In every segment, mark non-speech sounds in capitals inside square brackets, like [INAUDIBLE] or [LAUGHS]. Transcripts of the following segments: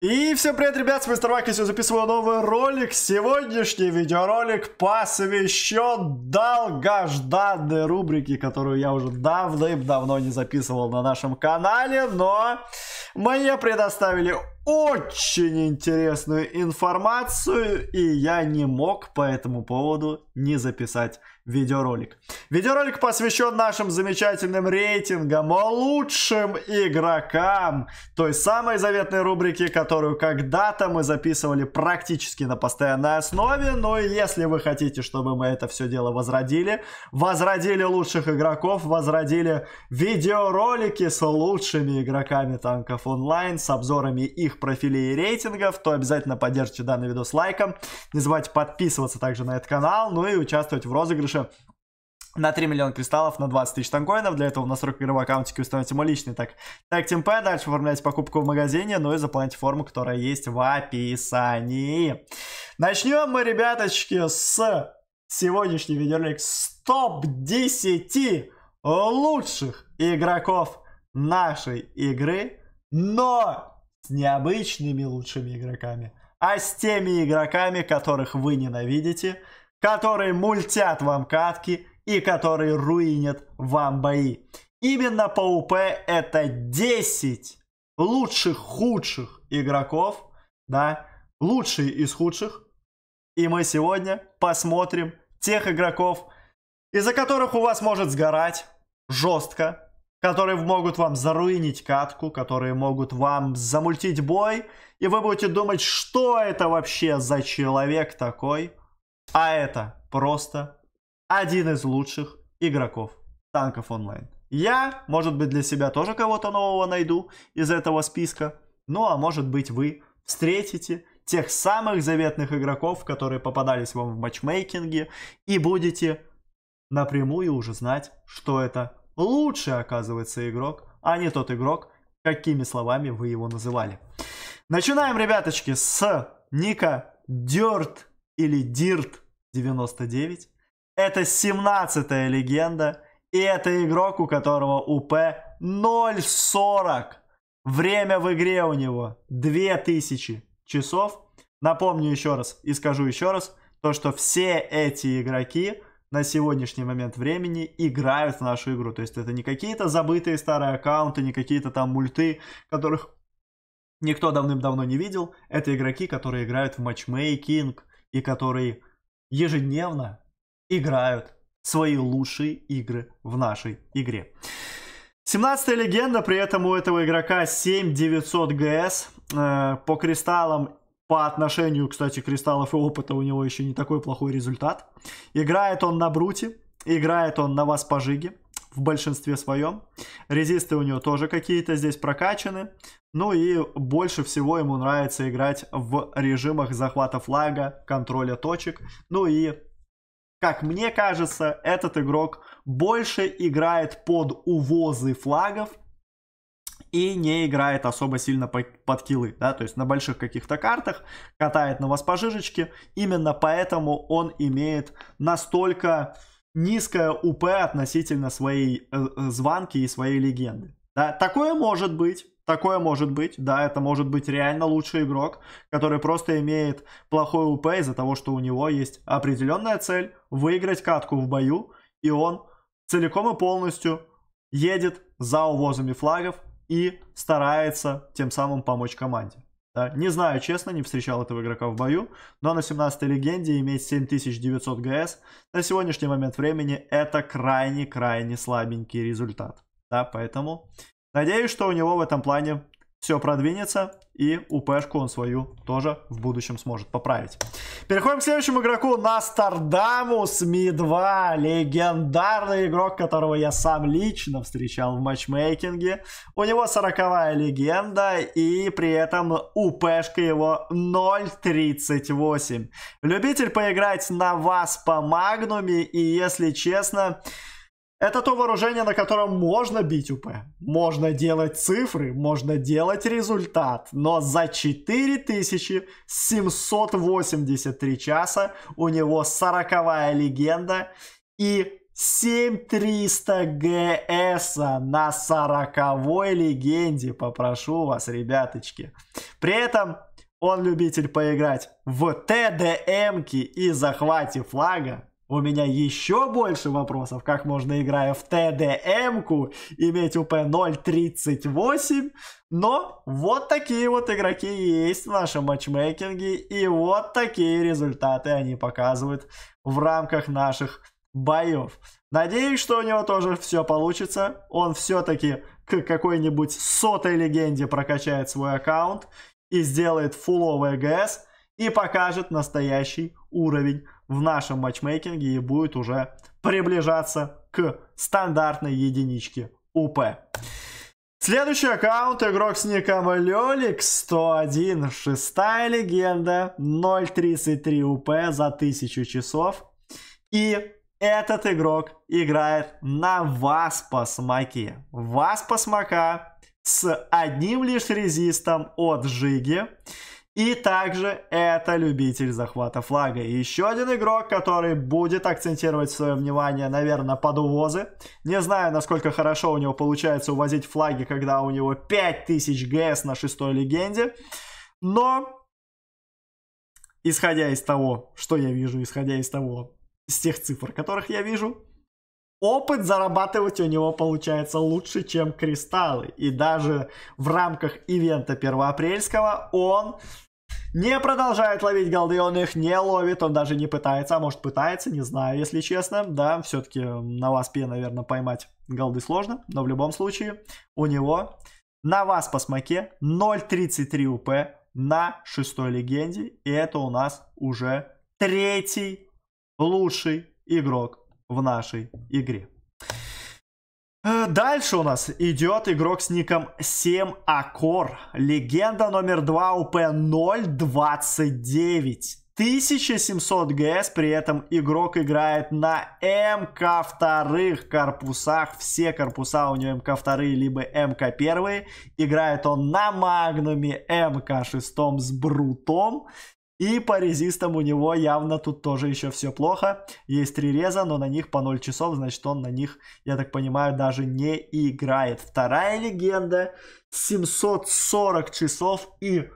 И всем привет, ребят, с вами Стармак, я записываю новый ролик. Сегодняшний видеоролик посвящен долгожданной рубрике, которую я уже давным-давно не записывал на нашем канале, но мне предоставили очень интересную информацию, и я не мог по этому поводу не записать видеоролик. Видеоролик посвящен нашим замечательным рейтингам, а лучшим игрокам, той самой заветной рубрике, которую когда-то мы записывали практически на постоянной основе, но если вы хотите, чтобы мы это все дело возродили, возродили лучших игроков, возродили видеоролики с лучшими игроками танков онлайн, с обзорами их профилей и рейтингов, то обязательно поддержите данный видос лайком, не забывайте подписываться также на этот канал, ну и участвовать в розыгрыше больше на 3 миллиона кристаллов, на 20 тысяч танкоинов. Для этого на настройках игрового аккаунтики установите мой личный так. Так, темпе, дальше оформляйте покупку в магазине, ну и заполняйте форму, которая есть в описании. Начнем мы, ребяточки, с сегодняшний видеоролик с топ-10 лучших игроков нашей игры, но с необычными лучшими игроками, а с теми игроками, которых вы ненавидите – которые мультят вам катки и которые руинят вам бои. Именно по УП это 10 лучших, худших игроков, да, лучшие из худших. И мы сегодня посмотрим тех игроков, из-за которых у вас может сгорать жестко, которые могут вам заруинить катку, которые могут вам замультить бой, и вы будете думать, что это вообще за человек такой – а это просто один из лучших игроков танков онлайн. Я, может быть, для себя тоже кого-то нового найду из этого списка. Ну, а может быть, вы встретите тех самых заветных игроков, которые попадались вам в матчмейкинге, и будете напрямую уже знать, что это лучший, оказывается, игрок, а не тот игрок, какими словами вы его называли. Начинаем, ребяточки, с ника Dirt или Dirt 99. Это 17-я легенда. И это игрок, у которого УП 0.40. Время в игре у него 2000 часов. Напомню еще раз и скажу еще раз, то что все эти игроки на сегодняшний момент времени играют в нашу игру. То есть это не какие-то забытые старые аккаунты, не какие-то там мульты, которых никто давным-давно не видел. Это игроки, которые играют в матчмейкинг и которые ежедневно играют свои лучшие игры в нашей игре. 17 легенда, при этом у этого игрока 7900 ГС. Э, по кристаллам, по отношению, кстати, кристаллов и опыта у него еще не такой плохой результат. Играет он на Бруте, играет он на Васпожиге в большинстве своем. Резисты у него тоже какие-то здесь прокачаны. Ну и больше всего ему нравится играть в режимах захвата флага, контроля точек. Ну и, как мне кажется, этот игрок больше играет под увозы флагов и не играет особо сильно под килы, да, то есть на больших каких-то картах катает на вас по жижечке, именно поэтому он имеет настолько низкое УП относительно своей э, э, звонки и своей легенды. Да, такое может быть. Такое может быть, да, это может быть реально лучший игрок, который просто имеет плохой УП из-за того, что у него есть определенная цель выиграть катку в бою, и он целиком и полностью едет за увозами флагов и старается тем самым помочь команде. Не знаю, честно, не встречал этого игрока в бою, но на 17-й легенде иметь 7900 ГС на сегодняшний момент времени это крайне-крайне слабенький результат. Да, поэтому надеюсь, что у него в этом плане все продвинется, и УПшку он свою тоже в будущем сможет поправить. Переходим к следующему игроку, Настардамус Ми-2, легендарный игрок, которого я сам лично встречал в матчмейкинге. У него 40 легенда, и при этом УПшка его 0.38. Любитель поиграть на вас по Магнуме, и если честно... Это то вооружение, на котором можно бить УП, можно делать цифры, можно делать результат, но за 4783 часа у него 40 легенда и 7300 ГС на 40 легенде, попрошу вас, ребяточки. При этом он любитель поиграть в ТДМки и захвате флага, у меня еще больше вопросов, как можно, играя в ТДМ-ку, иметь УП 0.38. Но вот такие вот игроки есть в нашем матчмейкинге, и вот такие результаты они показывают в рамках наших боев. Надеюсь, что у него тоже все получится. Он все-таки к какой-нибудь сотой легенде прокачает свой аккаунт и сделает фуловый ГС и покажет настоящий уровень в нашем матчмейкинге и будет уже приближаться к стандартной единичке УП. Следующий аккаунт, игрок с ником Лёлик, 101, шестая легенда, 0.33 УП за 1000 часов. И этот игрок играет на Васпа Смоке. Васпа Смока с одним лишь резистом от Жиги. И также это любитель захвата флага. И еще один игрок, который будет акцентировать свое внимание, наверное, под увозы. Не знаю, насколько хорошо у него получается увозить флаги, когда у него 5000 ГС на шестой легенде. Но, исходя из того, что я вижу, исходя из того, из тех цифр, которых я вижу, опыт зарабатывать у него получается лучше, чем кристаллы. И даже в рамках ивента первоапрельского он не продолжает ловить голды, он их не ловит, он даже не пытается, а может пытается, не знаю, если честно, да, все-таки на вас, Пе, наверное, поймать голды сложно, но в любом случае у него на вас по смоке 0.33 УП на шестой легенде, и это у нас уже третий лучший игрок в нашей игре. Э, дальше у нас идет игрок с ником 7 Акор. Легенда номер 2 УП 029. 1700 ГС, при этом игрок играет на МК вторых корпусах, все корпуса у него МК вторые, либо МК первые, играет он на Магнуме МК шестом с Брутом, и по резистам у него явно тут тоже еще все плохо. Есть три реза, но на них по 0 часов, значит он на них, я так понимаю, даже не играет. Вторая легенда 740 часов и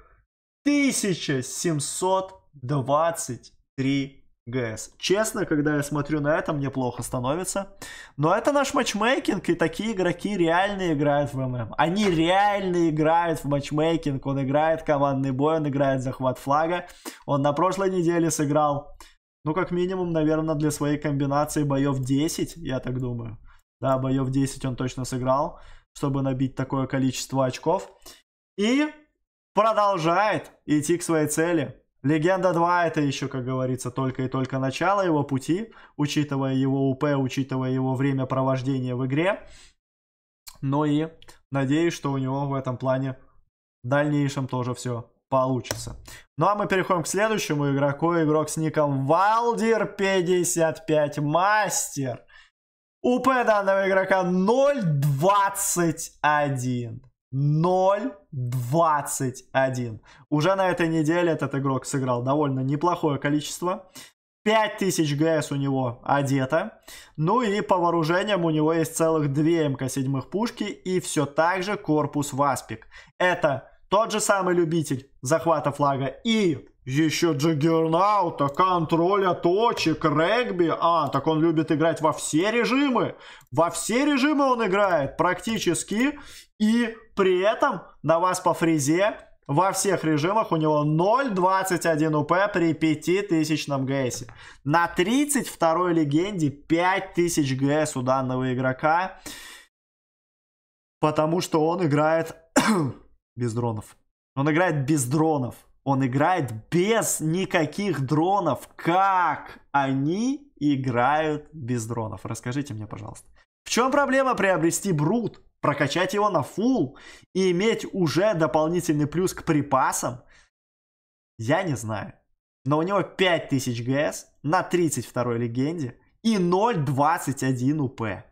1723 ГС. Честно, когда я смотрю на это, мне плохо становится. Но это наш матчмейкинг, и такие игроки реально играют в ММ. Они реально играют в матчмейкинг. Он играет командный бой, он играет захват флага. Он на прошлой неделе сыграл, ну, как минимум, наверное, для своей комбинации боев 10, я так думаю. Да, боев 10 он точно сыграл, чтобы набить такое количество очков. И продолжает идти к своей цели. Легенда 2 это еще, как говорится, только и только начало его пути, учитывая его УП, учитывая его время провождения в игре. Но ну и надеюсь, что у него в этом плане в дальнейшем тоже все получится. Ну а мы переходим к следующему игроку. Игрок с ником Валдер55 Мастер. УП данного игрока 0.21. 0.21. Уже на этой неделе этот игрок сыграл довольно неплохое количество. 5000 ГС у него одето. Ну и по вооружениям у него есть целых 2 МК-7 пушки и все так же корпус Васпик. Это тот же самый любитель захвата флага и еще Джаггернаута, контроля точек, регби. А, так он любит играть во все режимы. Во все режимы он играет практически. И при этом на вас по фрезе во всех режимах у него 0.21 УП при 5000 ГСе. На 32-й легенде 5000 ГС у данного игрока. Потому что он играет [CLEARS THROAT] без дронов. Он играет без дронов. Он играет без никаких дронов. Как они играют без дронов? Расскажите мне, пожалуйста. В чем проблема приобрести брут, прокачать его на фул и иметь уже дополнительный плюс к припасам? Я не знаю. Но у него 5000 ГС на 32 легенде и 0.21 УП.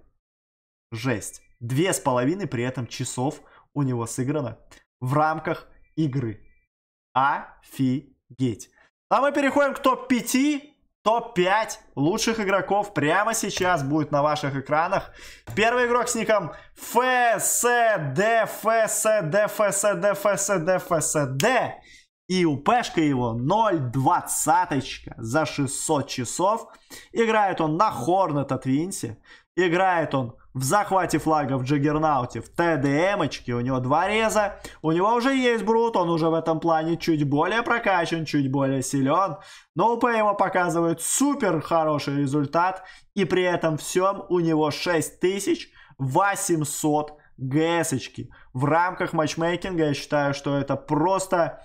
Жесть. Две с половиной при этом часов у него сыграно в рамках игры. Офигеть. А мы переходим к топ-5. Топ-5 лучших игроков прямо сейчас будет на ваших экранах. Первый игрок с ником ФСДФСДФСДФСДФСД. И УПшка его 0.20 за 600 часов. Играет он на Хорнета от Играет он в захвате флага в Джиггернауте, в ТДМочке, у него два реза, у него уже есть Брут, он уже в этом плане чуть более прокачан, чуть более силен, но УП его показывает супер хороший результат, и при этом всем у него 6800 ГС-очки. В рамках матчмейкинга я считаю, что это просто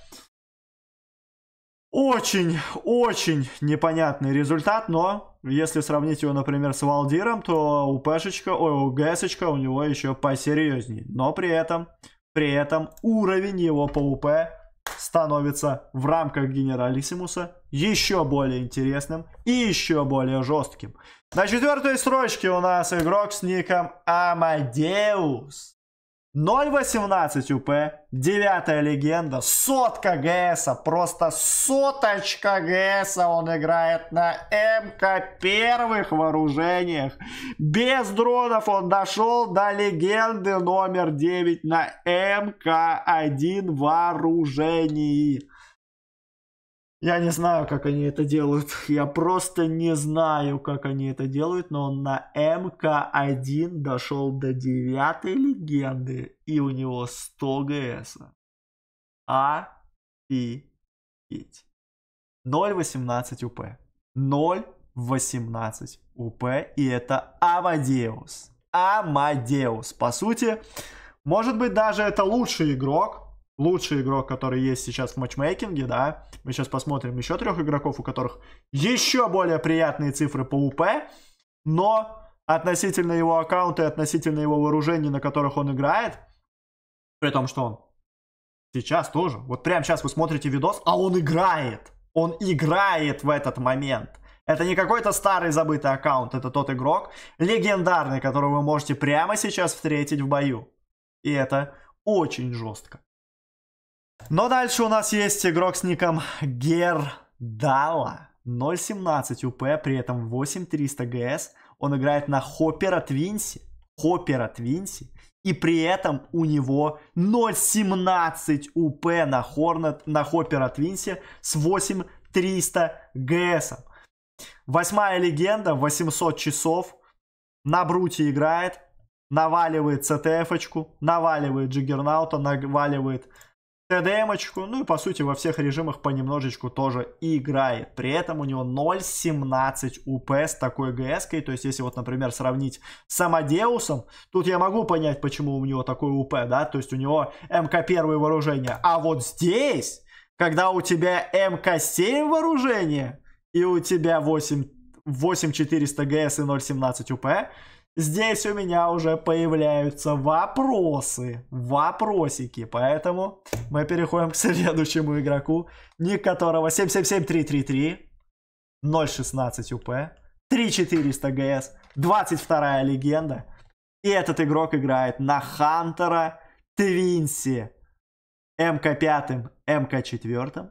очень, очень непонятный результат, но если сравнить его, например, с Валдиром, то у Пешечка, ой, у Гэсечка у него еще посерьезней. Но при этом, при этом уровень его по УП становится в рамках Генералиссимуса еще более интересным и еще более жестким. На четвертой строчке у нас игрок с ником Амадеус. 0.18 УП, девятая легенда, сотка ГСа просто соточка ГСа он играет на МК первых вооружениях. Без дронов он дошел до легенды номер 9 на МК-1 вооружении. Я не знаю, как они это делают. [LAUGHS] Я просто не знаю, как они это делают, но он на МК1 дошел до девятой легенды, и у него 100 ГС. и 0.18 УП. 0.18 УП, и это Амадеус. Амадеус, по сути. Может быть, даже это лучший игрок, лучший игрок, который есть сейчас в матчмейкинге, да. Мы сейчас посмотрим еще трех игроков, у которых еще более приятные цифры по УП, но относительно его аккаунта и относительно его вооружений, на которых он играет, при том, что он сейчас тоже, вот прямо сейчас вы смотрите видос, а он играет, он играет в этот момент. Это не какой-то старый забытый аккаунт, это тот игрок легендарный, которого вы можете прямо сейчас встретить в бою. И это очень жестко. Но дальше у нас есть игрок с ником Гердала. 0.17 УП, при этом 8300 ГС. Он играет на Хоппера Твинси. Хоппера Твинси. И при этом у него 0.17 УП на, Хорнет, на Хоппера Твинси с 8300 ГС. Восьмая легенда, 800 часов. На Бруте играет. Наваливает CTF очку наваливает Джиггернаута, наваливает ТДМочку, ну и по сути во всех режимах понемножечку тоже играет. При этом у него 0.17 УП с такой ГС, -кой. то есть если вот, например, сравнить с Амадеусом, тут я могу понять, почему у него такой УП, да, то есть у него МК первое вооружение, а вот здесь, когда у тебя МК-7 вооружение и у тебя 8, 8400 ГС и 0.17 УП, Здесь у меня уже появляются вопросы, вопросики, поэтому мы переходим к следующему игроку, ник которого 777333, 016 УП, 3400 ГС, 22 легенда. И этот игрок играет на Хантера Твинси, МК5, МК4,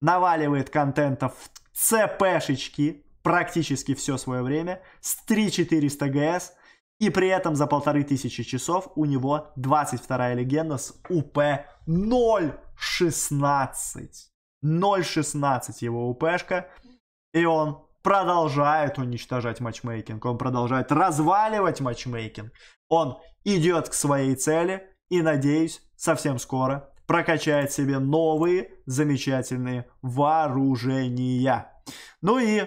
наваливает контента в ЦПшечки практически все свое время, с 3400 ГС – и при этом за полторы тысячи часов у него 22 легенда с УП 0.16. 0.16 его УПшка. И он продолжает уничтожать матчмейкинг. Он продолжает разваливать матчмейкинг. Он идет к своей цели и, надеюсь, совсем скоро прокачает себе новые замечательные вооружения. Ну и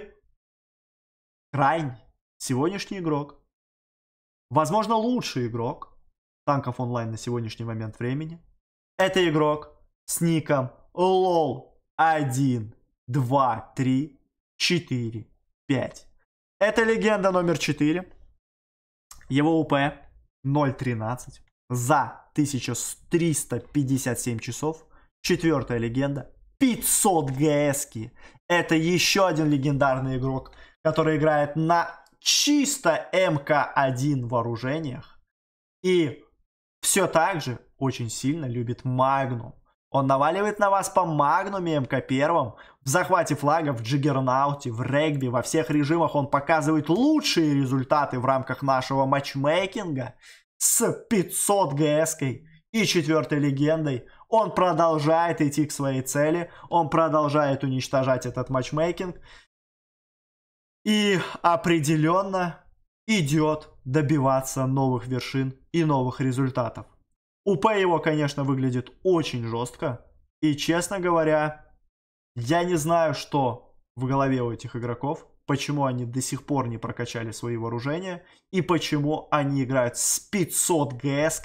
крайний сегодняшний игрок возможно, лучший игрок танков онлайн на сегодняшний момент времени. Это игрок с ником lol 1, 2, 3, 4, 5. Это легенда номер 4. Его УП 0.13 за 1357 часов. Четвертая легенда 500 ГС. -ки. Это еще один легендарный игрок, который играет на чисто МК-1 вооружениях. И все так же очень сильно любит Магнум. Он наваливает на вас по Магнуме МК-1, в захвате флага, в джиггернауте, в регби, во всех режимах он показывает лучшие результаты в рамках нашего матчмейкинга с 500 гс и четвертой легендой. Он продолжает идти к своей цели, он продолжает уничтожать этот матчмейкинг и определенно идет добиваться новых вершин и новых результатов. УП его, конечно, выглядит очень жестко. И, честно говоря, я не знаю, что в голове у этих игроков, почему они до сих пор не прокачали свои вооружения и почему они играют с 500 гс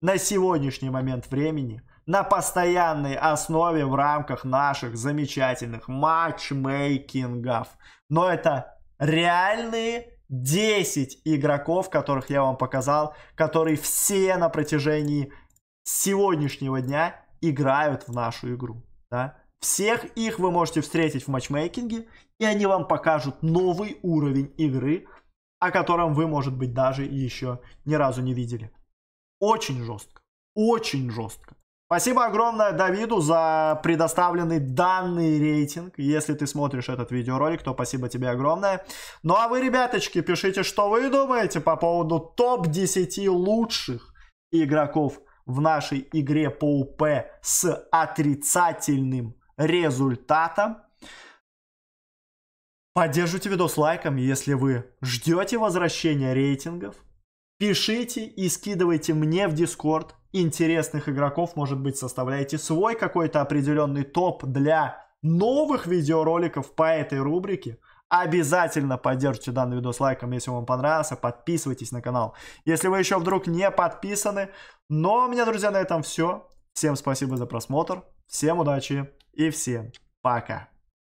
на сегодняшний момент времени – на постоянной основе в рамках наших замечательных матчмейкингов. Но это реальные 10 игроков, которых я вам показал, которые все на протяжении сегодняшнего дня играют в нашу игру. Да? Всех их вы можете встретить в матчмейкинге, и они вам покажут новый уровень игры, о котором вы, может быть, даже еще ни разу не видели. Очень жестко. Очень жестко. Спасибо огромное Давиду за предоставленный данный рейтинг. Если ты смотришь этот видеоролик, то спасибо тебе огромное. Ну а вы, ребяточки, пишите, что вы думаете по поводу топ-10 лучших игроков в нашей игре по УП с отрицательным результатом. Поддержите видос лайком, если вы ждете возвращения рейтингов. Пишите и скидывайте мне в Дискорд интересных игроков, может быть, составляете свой какой-то определенный топ для новых видеороликов по этой рубрике. Обязательно поддержите данный видос лайком, если вам понравился, подписывайтесь на канал. Если вы еще вдруг не подписаны, но ну, а у меня, друзья, на этом все. Всем спасибо за просмотр, всем удачи и всем пока.